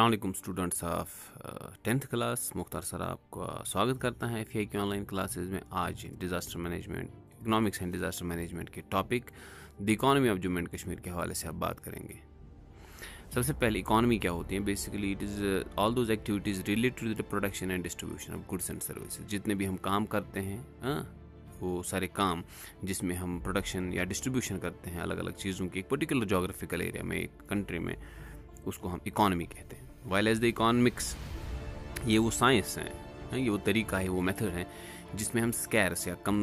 अल्लाम students of tenth class Mukhtar sir आपका स्वागत करता है एफ की ऑनलाइन क्लासेज में आज disaster management economics and disaster management के topic the economy of Jammu and Kashmir के हवाले से आप बात करेंगे सबसे पहले इकानमी क्या होती है basically it is all those activities related to the production and distribution of goods and service जितने भी हम काम करते हैं आ? हाँ, वो सारे काम जिसमें हम प्रोडक्शन या डिस्ट्रीब्यूशन करते हैं अलग अलग चीज़ों की एक पर्टिकुलर जोग्राफिकल एरिया में एक कंट्री में उसको हम इकोनॉमी कहते हैं वाइल एज द इकोनॉमिक्स ये वो साइंस है ये वो तरीका है वो मेथड है जिसमें हम स्कैर्स या कम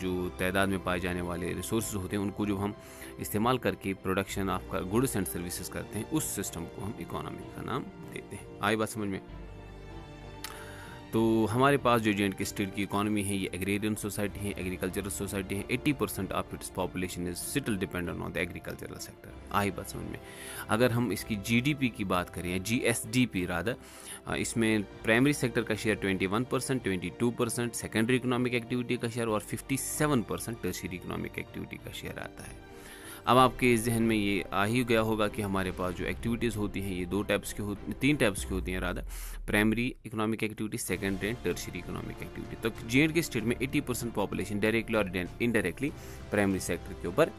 जो तादाद में पाए जाने वाले रिसोर्स होते हैं उनको जो हम इस्तेमाल करके प्रोडक्शन आपका गुड्स एंड सर्विसेज करते हैं उस सिस्टम को हम इकोनॉमी का नाम देते हैं आई बात समझ में तो हमारे पास जो जे एंड स्टेट की इकानमी है ये एग्रेरियन सोसाइटी है एग्रीकल्चरल सोसाइटी है 80 percent of its population is still dependent on the agricultural sector आई बात समझ में अगर हम इसकी जीडीपी की बात करें जी एस डी पी राधा इसमें प्राइमरी सेक्टर का share 21 percent twenty secondary economic activity का शेयर और seven percent tertiary economic activity का शेयर आता है अब आपके जहन में ये आ ही गया होगा कि हमारे पास जो एक्टिविटीज़ होती हैं ये दो टाइप्स की होती तीन टाइप्स की होती हैं राधा primary economic activity secondary and tertiary economic activity तो जे के स्टेट में एट्टी परसेंट पॉपुलेशन डायरेक्टली और इनडायरेक्टली प्राइमरी सेक्टर के ऊपर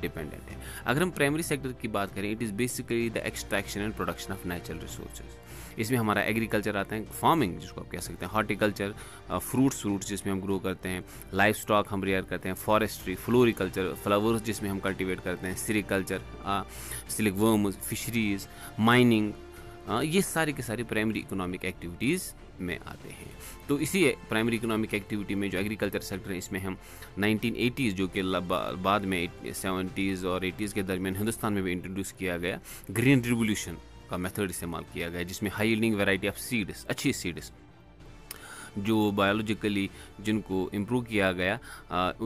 डिपेंडेंट है अगर हम प्राइमरी सेक्टर की बात करें it is basically the extraction and production of natural resources इसमें हमारा एग्रीकल्चर आता है फार्मिंग जिसको आप कह सकते हैं हॉर्टिकल्चर फ्रूट्स फ्रूट्स जिसमें हम ग्रो करते हैं लाइफ स्टॉक हम रेयर करते हैं फॉरेस्ट्री फ्लोरिकल्चर फ्लावर्स जिसमें हम कल्टिवेट करते हैं सीरिकल्चर सिलिक वर्म्स फिशरीज माइनिंग हाँ, ये सारे के सारे प्राइमरी इकोनॉमिक एक्टिविटीज़ में आते हैं तो इसी प्राइमरी इकोनॉमिक एक्टिविटी में जो एग्रीकल्चर सेक्टर है इसमें हम 1980s जो कि बाद में 70s और 80s के दरमियान हिंदुस्तान में भी इंट्रोड्यूस किया गया ग्रीन रिवोल्यूशन का मेथड इस्तेमाल किया गया जिसमें high yielding variety of seeds अच्छी सीड्स जो बायोलॉजिकली जिनको इम्प्रूव किया गया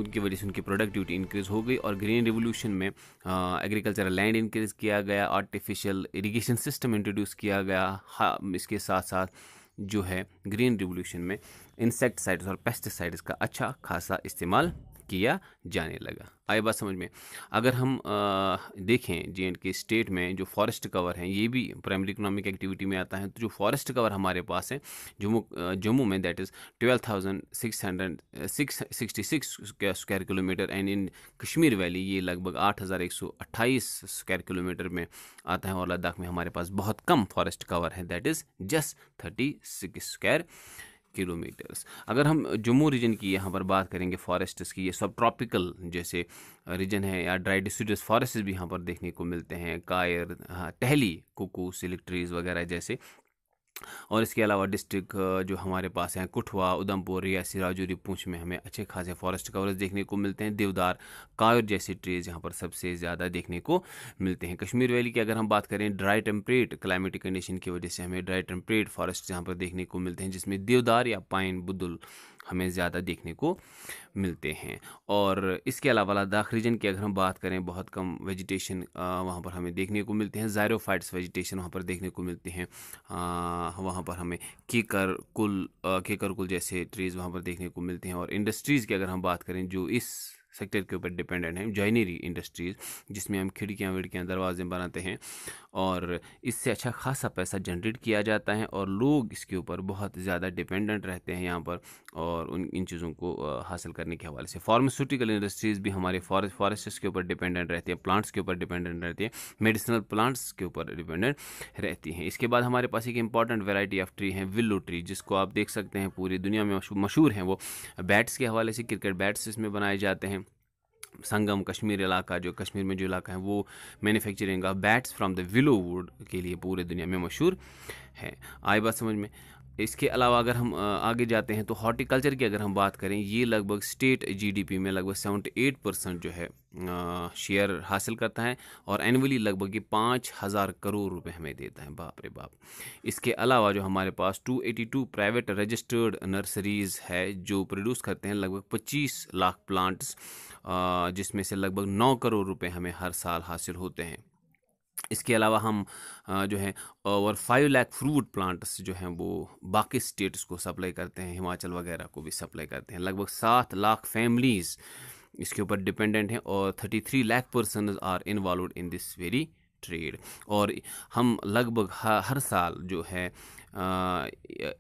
उनकी वजह से उनकी प्रोडक्टिविटी इंक्रीज़ हो गई और ग्रीन रिवोल्यूशन में एग्रीकल्चरल लैंड इंक्रीज़ किया गया आर्टिफिशियल इरिगेशन सिस्टम इंट्रोड्यूस किया गया इसके साथ साथ जो है ग्रीन रिवोल्यूशन में इंसेक्टिसाइड्स और पेस्टिसाइड्स का अच्छा खासा इस्तेमाल किया जाने लगा आए बात समझ में अगर हम आ, देखें जे एंड के स्टेट में जो फॉरेस्ट कवर हैं ये भी प्राइमरी इकोनॉमिक एक्टिविटी में आता है तो जो फॉरेस्ट कवर हमारे पास है जम्मू जम्मू में that is twelve thousand six hundred six sixty six square kilometre and in Kashmir valley ये लगभग आठ हज़ार एक सौ अट्ठाईस स्क्वायर किलोमीटर में आता है और लद्दाख में हमारे पास बहुत कम फॉरेस्ट कवर है that is just thirty six square kilometres अगर हम जम्मू रीजन की यहाँ पर बात करेंगे फॉरेस्ट्स की ये सब ट्रॉपिकल जैसे रीजन है या ड्राई डिस्ट्रीडस फॉरेस्ट भी यहाँ पर देखने को मिलते हैं कायर हाँ टहली कुकू सिलिक ट्रीज़ वगैरह जैसे और इसके अलावा डिस्ट्रिक्ट जो हमारे पास हैं कुठवा उधमपुर रियासी राजौरी पूंछ में हमें अच्छे खासे फॉरेस्ट कवरेज देखने को मिलते हैं देवदार कायर जैसे ट्रीज़ यहाँ पर सबसे ज़्यादा देखने को मिलते हैं कश्मीर वैली की अगर हम बात करें ड्राई टेम्परेट क्लाइमेटिक कंडीशन की वजह से हमें ड्राई टेम्परेट फॉरेस्ट यहाँ पर देखने को मिलते हैं जिसमें देवदार या पाइन बुदुल हमें ज़्यादा देखने को मिलते हैं और इसके अलावा लद्दाख रीजन की अगर हम बात करें बहुत कम वेजिटेशन वहाँ पर हमें देखने को मिलते हैं जायरोफाइट्स वेजिटेशन वहाँ पर देखने को मिलते हैं वहाँ पर हमें केकर कुल केकर कुल जैसे ट्रीज़ वहाँ पर देखने को मिलते हैं और इंडस्ट्रीज़ की अगर हम बात करें जो इस सेक्टर के ऊपर डिपेंडेंट हैं जॉइनरी इंडस्ट्रीज़ जिसमें हम खिड़कियाँ विड़कियाँ दरवाजे बनाते हैं और इससे अच्छा खासा पैसा जनरेट किया जाता है और लोग इसके ऊपर बहुत ज़्यादा डिपेंडेंट रहते हैं यहाँ पर और उन इन चीज़ों को हासिल करने के हवाले से फार्मास्यूटिकल इंडस्ट्रीज़ भी हमारे फॉरेस्ट फॉरेस्ट के ऊपर डिपेंडेंट रहती है प्लांट्स के ऊपर डिपेंडेंट रहती है मेडिसिनल प्लांट्स के ऊपर डिपेंडेंट रहती हैं इसके बाद हमारे पास एक इंपॉर्टेंट वेराइटी ऑफ ट्री है विलो ट्री जिसको आप देख सकते हैं पूरी दुनिया में मशहूर हैं वो बैट्स के हवाले से क्रिकेट बैट्स इसमें बनाए जाते हैं संगम कश्मीर इलाका जो कश्मीर में जो इलाका है वो manufacturing of bats from the willow wood के लिए पूरे दुनिया में मशहूर है आई बात समझ में इसके अलावा अगर हम आगे जाते हैं तो हॉर्टिकल्चर की अगर हम बात करें ये लगभग स्टेट जीडीपी में लगभग सेवेंटी एट परसेंट जो है शेयर हासिल करता है और एनुअली लगभग ये पाँच हज़ार करोड़ रुपए हमें देता है बाप रे बाप इसके अलावा जो हमारे पास 282 प्राइवेट रजिस्टर्ड नर्सरीज़ है जो प्रोड्यूस करते हैं लगभग 25 लाख प्लांट्स जिसमें से लगभग नौ करोड़ रुपये हमें हर साल हासिल होते हैं इसके अलावा हम जो है over five lakh fruit plants जो हैं वो बाकी स्टेट्स को सप्लाई करते हैं हिमाचल वगैरह को भी सप्लाई करते हैं लगभग सात लाख फैमिलीज़ इसके ऊपर डिपेंडेंट हैं और thirty three lakh person are involve in this very trade और हम लगभग हर साल जो है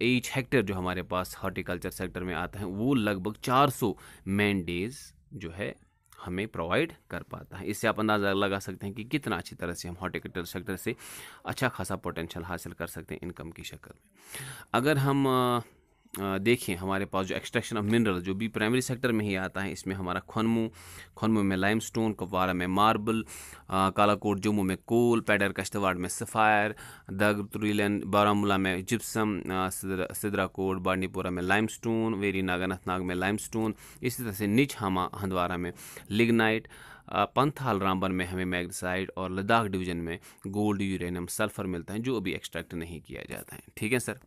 एच हेक्टर जो हमारे पास हॉर्टिकल्चर सेक्टर में आता है वो लगभग 400 मैन डेज जो है हमें प्रोवाइड कर पाता है इससे आप अंदाज़ा लगा सकते हैं कि कितना अच्छी तरह से हम हॉर्टिकल्चर सेक्टर से अच्छा खासा पोटेंशियल हासिल कर सकते हैं इनकम की शक्ल में अगर हम देखें हमारे पास जो एक्सट्रैक्शन ऑफ मिनरल जो भी प्राइमरी सेक्टर में ही आता है इसमें हमारा खनमू खनमू में लाइम स्टोन कपवारा में मार्बल कालाकोट जम्मू में कोल पैडर कश्तवाड़ में सफ़ायर दग तुरीलन बारामूला में जिप्सम सिदरा सिद्राकोट बाडीपोरा में lime stone Verinag Anantnag में लाइम स्टोन इसी तरह से निच हमा हंदवारा में लिगनाइट पंथाल रामबन में हमें मैग्साइड और लद्दाख डिवीज़न में गोल्ड यूरेनियम सल्फ़र मिलता है जो अभी एक्सट्रैक्ट नहीं किया जाता है ठीक है सर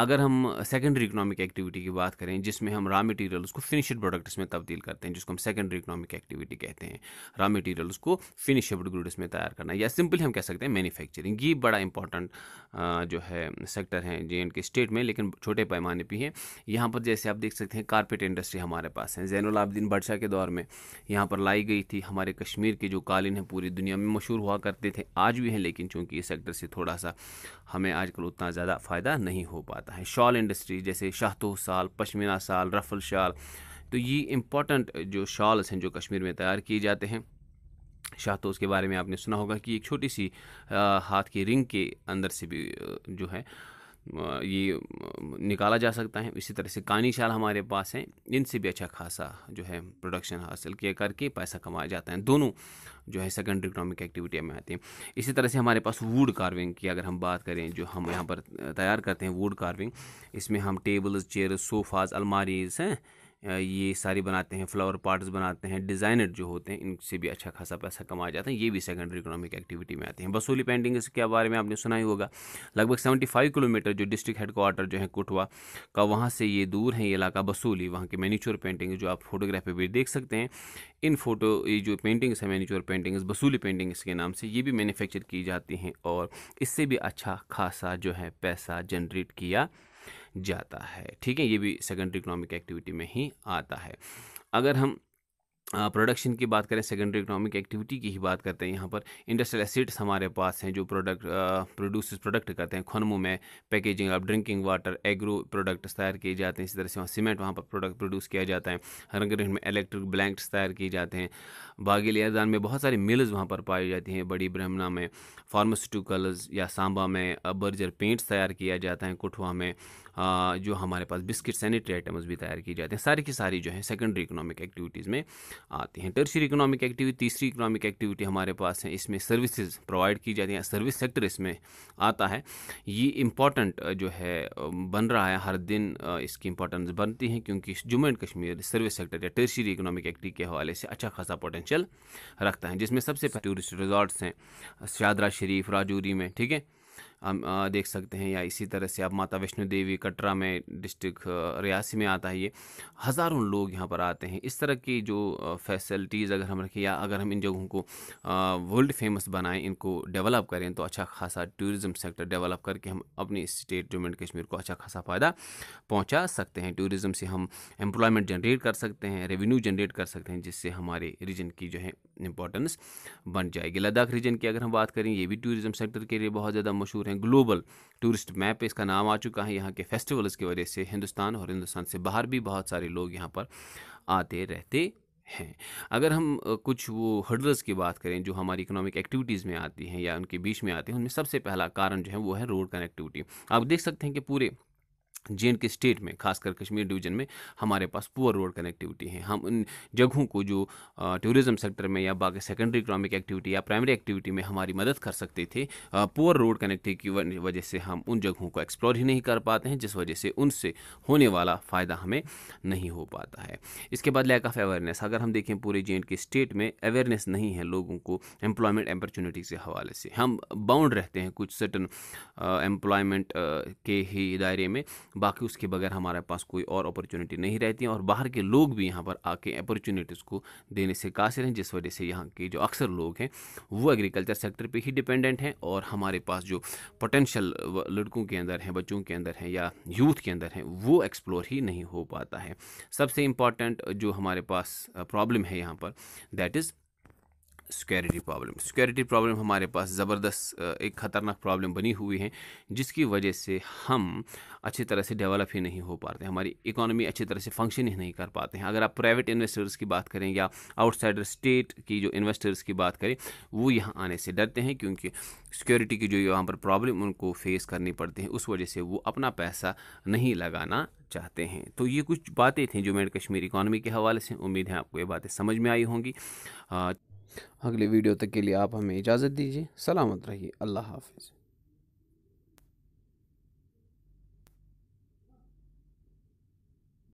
अगर हम सेकेंडरी इकोनॉमिक एक्टिविटी की बात करें जिसमें हम रॉ मटेरियल उसको फिनिशड प्रोडक्ट्स में तब्दील करते हैं जिसको हम सेकेंडरी इकोनॉमिक एक्टिविटी कहते हैं रॉ मटेरियल उसको फिनिशड गुड्स में तैयार करना या सिंपली हम कह सकते हैं मैन्युफैक्चरिंग ये बड़ा इंपॉर्टेंट जो है सेक्टर है जे एंड के स्टेट में लेकिन छोटे पैमाने पर हैं यहाँ पर जैसे आप देख सकते हैं कारपेट इंडस्ट्री हमारे पास है जैनलाब्दीन बादशाह के दौर में यहाँ पर लाई गई थी हमारे कश्मीर के जो कालीन हैं पूरी दुनिया में मशहूर हुआ करते थे आज भी हैं लेकिन चूँकि इस सेक्टर से थोड़ा सा हमें आजकल उतना ज़्यादा फ़ायदा नहीं हो पाता जाता है शॉल इंडस्ट्री जैसे शाहतो साल पश्मीना साल रफल शाल तो ये इम्पोर्टेंट जो शॉल्स हैं जो कश्मीर में तैयार किए जाते हैं शाहतोज के बारे में आपने सुना होगा कि एक छोटी सी आ, हाथ की रिंग के अंदर से भी जो है ये निकाला जा सकता है इसी तरह से कानी शाल हमारे पास हैं इनसे भी अच्छा खासा जो है प्रोडक्शन हासिल किया करके पैसा कमाया जाता है दोनों जो है सेकेंडरी इकोनॉमिक एक्टिविटी में आते हैं इसी तरह से हमारे पास वुड कार्विंग की अगर हम बात करें जो हम यहाँ पर तैयार करते हैं वुड कार्विंग इसमें हम टेबल्स चेयर सोफ़ाज़ अलमारीज़ हैं ये सारी बनाते हैं फ्लावर पार्ट्स बनाते हैं डिज़ाइनर जो होते हैं इनसे भी अच्छा खासा पैसा कमाया जाता है ये भी सेकेंडरी इकोनॉमिक एक्टिविटी में आते हैं बसोली पेंटिंग्स के बारे में आपने सुना ही होगा लगभग सेवेंटी फाइव किलोमीटर जो डिस्ट्रिक्ट हेडक्वार्टर जो है कुटवा का वहाँ से ये दूर है ये इलाका बसोली वहाँ के मैनीच्योर पेंटिंग जो आप फोटोग्राफी भी देख सकते हैं इन फोटो ये जो पेंटिंग्स हैं मैनीचोर पेंटिंग्स बसूली पेंटिंग्स के नाम से ये भी मैन्युफैक्चर की जाती हैं और इससे भी अच्छा खासा जो है पैसा जनरेट किया जाता है ठीक है ये भी सेकेंडरी इकोनॉमिक एक्टिविटी में ही आता है अगर हम प्रोडक्शन की बात करें सेकेंडरी इकोनॉमिक एक्टिविटी की ही बात करते हैं यहाँ पर इंडस्ट्रियल एसिड्स हमारे पास हैं जो प्रोडक्ट प्रोड्यूस प्रोडक्ट करते हैं खनमो में पैकेजिंग आप ड्रिंकिंग वाटर एग्रो प्रोडक्ट्स तैयार किए जाते हैं इसी तरह से वहाँ सीमेंट वहाँ पर प्रोडक्ट प्रोड्यूस किया जाता है रंग में इलेक्ट्रिक ब्लैंक्स तैयार किए जाते हैं बागी लियादान में बहुत सारी मिल्स वहाँ पर पाई जाती हैं बड़ी ब्रह्मणा में फार्मास्यूटिकल्स या सांबा में बर्जर पेंट्स तैयार किया जाता है कुठवा में जो हमारे पास बिस्किट सैनिटरी आइटम्स भी तैयार की जाते हैं सारी की सारी जो है सेकेंडरी इकोनॉमिक एक्टिविटीज़ में आती हैं टर्सरी इकोनॉमिक एक्टिविटी तीसरी इकोनॉमिक एक्टिविटी हमारे पास है इसमें सर्विसेज प्रोवाइड की जाती हैं सर्विस सेक्टर इसमें आता है ये इंपॉर्टेंट जो है बन रहा है हर दिन इसकी इंपॉर्टेंस बनती है क्योंकि Jammu and Kashmir service sector या टर्सरी इकोनॉमिक एक्टिविटी के हवाले से अच्छा खासा पोटेंशियल रखता है जिसमें सबसे टूरिस्ट रिजॉर्ट्स हैं शादरा शरीफ राजौरी में ठीक है हम देख सकते हैं या इसी तरह से आप माता वैष्णो देवी कटरा में डिस्ट्रिक्ट रियासी में आता है ये हज़ारों लोग यहाँ पर आते हैं इस तरह की जो फैसिलिटीज़ अगर हम रखें या अगर हम इन जगहों को वर्ल्ड फेमस बनाएं इनको डेवलप करें तो अच्छा खासा टूरिज़म सेक्टर डेवलप करके हम अपनी स्टेट जम्मू एंड कश्मीर को अच्छा खासा फ़ायदा पहुँचा सकते हैं टूरिज़म से हम एम्प्लॉयमेंट जनरेट कर सकते हैं रेवेन्यू जनरेट कर सकते हैं जिससे हमारे रीजन की जो है इंपॉर्टेंस बन जाएगी लद्दाख रीजन की अगर हम बात करें ये भी टूरिज़म सेक्टर के लिए बहुत ज़्यादा मशहूर बोलते हैं ग्लोबल टूरिस्ट मैप इसका नाम आ चुका है यहाँ के फेस्टिवल्स की वजह से हिंदुस्तान और हिंदुस्तान से बाहर भी बहुत सारे लोग यहाँ पर आते रहते हैं अगर हम कुछ वो हर्डल्स की बात करें जो हमारी इकोनॉमिक एक्टिविटीज़ में आती हैं या उनके बीच में आते हैं उनमें सबसे पहला कारण जो है वो है रोड कनेक्टिविटी आप देख सकते हैं कि पूरे जे के स्टेट में खासकर कश्मीर डिवीज़न में हमारे पास पुअर रोड कनेक्टिविटी है हम उन जगहों को जो टूरिज़्म सेक्टर में या बाकी सेकेंडरी इकोनॉमिक एक्टिविटी या प्राइमरी एक्टिविटी में हमारी मदद कर सकते थे पुअर रोड कनेक्टिविटी की वजह से हम उन जगहों को एक्सप्लोर ही नहीं कर पाते हैं जिस वजह से उनसे होने वाला फ़ायदा हमें नहीं हो पाता है इसके बाद लैक ऑफ अवेयरनेस अगर हम देखें पूरे जे के स्टेट में अवेयरनेस नहीं है लोगों को एम्प्लॉयमेंट अपॉर्चुनिटीज़ के हवाले से हम बाउंड रहते हैं कुछ सर्टन एम्प्लॉयमेंट के ही दायरे में बाकी उसके बगैर हमारे पास कोई और अपॉर्चुनिटी नहीं रहती है और बाहर के लोग भी यहाँ पर आके अपॉर्चुनिटीज़ को देने से कासिर हैं जिस वजह से यहाँ के जो अक्सर लोग हैं वो एग्रीकल्चर सेक्टर पर ही डिपेंडेंट हैं और हमारे पास जो पोटेंशल लड़कों के अंदर हैं बच्चों के अंदर हैं या यूथ के अंदर हैं वो एक्सप्लोर ही नहीं हो पाता है सबसे इम्पॉर्टेंट जो हमारे पास प्रॉब्लम है यहाँ पर that is security problem security problem हमारे पास ज़बरदस्त एक ख़तरनाक प्रॉब्लम बनी हुई है जिसकी वजह से हम अच्छी तरह से डेवलप ही नहीं हो पाते हमारी इकोनॉमी अच्छी तरह से फंक्शन ही नहीं कर पाते हैं अगर आप प्राइवेट इन्वेस्टर्स की बात करें या आउटसाइडर स्टेट की जो इन्वेस्टर्स की बात करें वो यहाँ आने से डरते हैं क्योंकि सिक्योरिटी की जो यहाँ पर प्रॉब्लम उनको फेस करनी पड़ती है उस वजह से वो अपना पैसा नहीं लगाना चाहते हैं तो ये कुछ बातें थी जो मैं कश्मीर इकॉनमी के हवाले से उम्मीद है आपको ये बातें समझ में आई होंगी अगली वीडियो तक के लिए आप हमें इजाज़त दीजिए सलामत रहिए अल्लाह हाफिज़